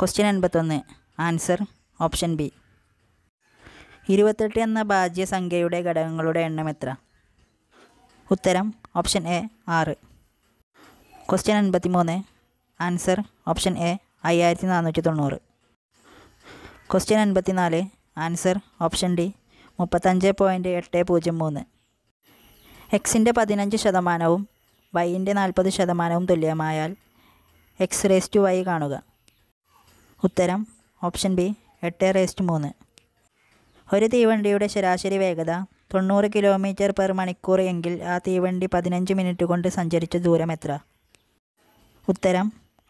question എൺപത്തൊന്ന് answer option B ഇരുപത്തെട്ട് എന്ന ഭാജ്യ സംഖ്യയുടെ ഘടകങ്ങളുടെ എണ്ണം എത്ര ഉത്തരം ഓപ്ഷൻ എ ആറ് ക്വസ്റ്റ്യൻ എൺപത്തിമൂന്ന് ആൻസർ ഓപ്ഷൻ എ അയ്യായിരത്തി നാനൂറ്റി തൊണ്ണൂറ് ക്വസ്റ്റ്യൻ എൺപത്തിനാല് ആൻസർ ഓപ്ഷൻ ഡി മുപ്പത്തഞ്ച് പോയിൻറ്റ് എട്ട് പൂജ്യം മൂന്ന് എക്സിൻ്റെ പതിനഞ്ച് ശതമാനവും വൈൻ്റെ നാൽപ്പത് ശതമാനവും തുല്യമായാൽ എക്സ് റേസ് ടു വൈ കാണുക ഉത്തരം ഓപ്ഷൻ ബി എട്ട് റേസ്റ്റ് മൂന്ന് ഒരു തീവണ്ടിയുടെ ശരാശരി വേഗത തൊണ്ണൂറ് കിലോമീറ്റർ പെർ മണിക്കൂർ എങ്കിൽ ആ തീവണ്ടി പതിനഞ്ച് മിനിറ്റ് കൊണ്ട് സഞ്ചരിച്ച ദൂരം എത്ര ഉത്തരം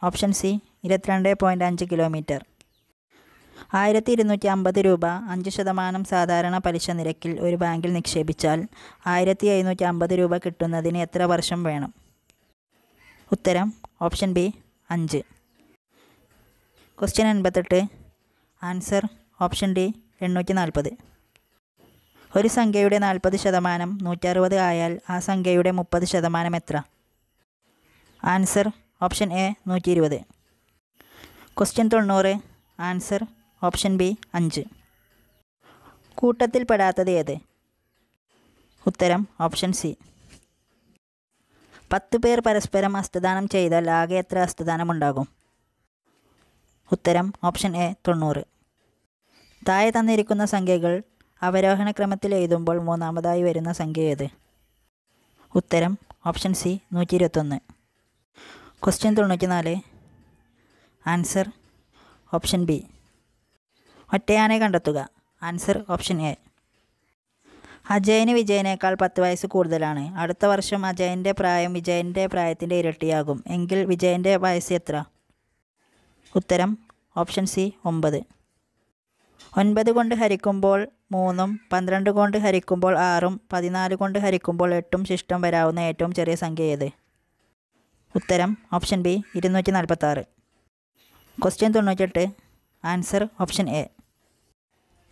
ഓപ്ഷൻ സി ഇരുപത്തിരണ്ട് പോയിൻ്റ് അഞ്ച് കിലോമീറ്റർ ആയിരത്തി ഇരുന്നൂറ്റി അമ്പത് രൂപ അഞ്ച് ശതമാനം സാധാരണ പലിശ നിരക്കിൽ ഒരു ബാങ്കിൽ നിക്ഷേപിച്ചാൽ ആയിരത്തി എഴുന്നൂറ്റി അമ്പത് രൂപ കിട്ടുന്നതിന് എത്ര വർഷം വേണം ഉത്തരം ഓപ്ഷൻ ബി അഞ്ച് ക്വസ്റ്റ്യൻ എൺപത്തെട്ട് ആൻസർ ഓപ്ഷൻ ഡി എണ്ണൂറ്റി നാൽപ്പത് ഒരു സംഖ്യയുടെ നാൽപ്പത് ശതമാനം നൂറ്ററുപത് ആയാൽ ആ സംഖ്യയുടെ മുപ്പത് ശതമാനം എത്ര ആൻസർ ഓപ്ഷൻ എ നൂറ്റി ഇരുപത് ക്വസ്റ്റ്യൻ തൊണ്ണൂറ് ആൻസർ ഓപ്ഷൻ ബി അഞ്ച് പെടാത്തത് ഏത് ഉത്തരം ഓപ്ഷൻ സി പത്ത് പേർ പരസ്പരം അസ്തദാനം ചെയ്താൽ ആകെ എത്ര ഉണ്ടാകും ഉത്തരം ഓപ്ഷൻ എ തൊണ്ണൂറ് താഴെ തന്നിരിക്കുന്ന സംഖ്യകൾ അവരോഹണ ക്രമത്തിൽ എഴുതുമ്പോൾ മൂന്നാമതായി വരുന്ന സംഖ്യ ഏത് ഉത്തരം ഓപ്ഷൻ സി നൂറ്റി ഇരുപത്തൊന്ന് ക്വസ്റ്റ്യൻ തൊണ്ണൂറ്റിനാല് ആൻസർ ഓപ്ഷൻ ബി ഒറ്റയാനെ കണ്ടെത്തുക ആൻസർ ഓപ്ഷൻ എ അജയന് വിജയനേക്കാൾ പത്ത് വയസ്സ് കൂടുതലാണ് അടുത്ത വർഷം അജയൻ്റെ പ്രായം വിജയൻ്റെ പ്രായത്തിൻ്റെ ഇരട്ടിയാകും എങ്കിൽ വിജയൻ്റെ വയസ്സ് എത്ര ഉത്തരം ഓപ്ഷൻ സി ഒമ്പത് ഒൻപത് കൊണ്ട് ഹരിക്കുമ്പോൾ മൂന്നും പന്ത്രണ്ട് കൊണ്ട് ഹരിക്കുമ്പോൾ ആറും പതിനാല് കൊണ്ട് ഹരിക്കുമ്പോൾ എട്ടും ശിഷ്ടം വരാവുന്ന ഏറ്റവും ചെറിയ സംഖ്യ ഏത് ഉത്തരം ഓപ്ഷൻ ബി ഇരുന്നൂറ്റി നാൽപ്പത്താറ് ക്വസ്റ്റ്യൻ തൊണ്ണൂറ്റെട്ട് ആൻസർ ഓപ്ഷൻ എ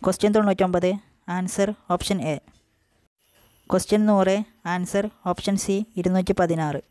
ക്വസ്റ്റ്യൻ തൊണ്ണൂറ്റൊമ്പത് ആൻസർ ഓപ്ഷൻ എ ക്വസ്റ്റ്യൻ നൂറ് ആൻസർ ഓപ്ഷൻ സി ഇരുന്നൂറ്റി പതിനാറ്